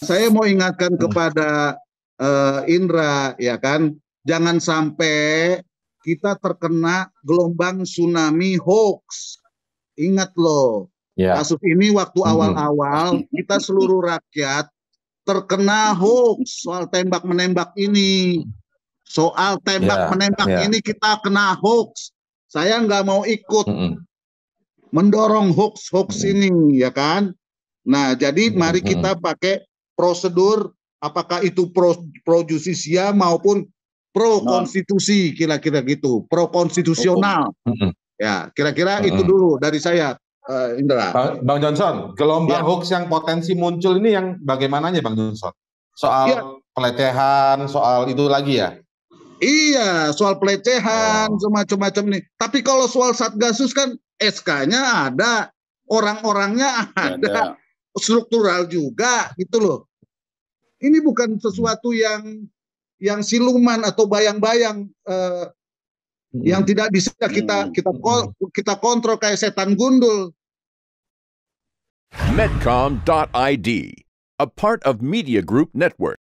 Saya mau ingatkan hmm. kepada uh, Indra ya kan, jangan sampai kita terkena gelombang tsunami hoax. Ingat loh, yeah. kasus ini waktu hmm. awal-awal hmm. kita seluruh rakyat terkena hoax soal tembak menembak ini. Soal tembak yeah, menembak yeah. Ya. ini kita kena hoax. Saya nggak mau ikut -hmm. mendorong hoax hoax -hmm. ini, ya kan? Nah, jadi mari hmm. kita pakai prosedur apakah itu pro, pro justisia maupun pro nah. konstitusi kira-kira gitu, pro konstitusional. Hmm. Ya, kira-kira itu hmm. dulu dari saya uh, Indra. Bang, Bang Johnson, gelombang ya. hoax yang potensi muncul ini yang bagaimananya Bang Johnson? Soal ya. pelecehan, soal itu lagi ya? Iya, soal pelecehan, oh. semacam-macam nih. Tapi kalau soal Satgasus kan SK-nya ada, orang-orangnya ada, ada, struktural juga gitu loh. Ini bukan sesuatu hmm. yang yang siluman atau bayang-bayang eh, hmm. yang tidak bisa kita hmm. kita kita kontrol kayak setan gundul. Medcom.id, a part of Media Group Network.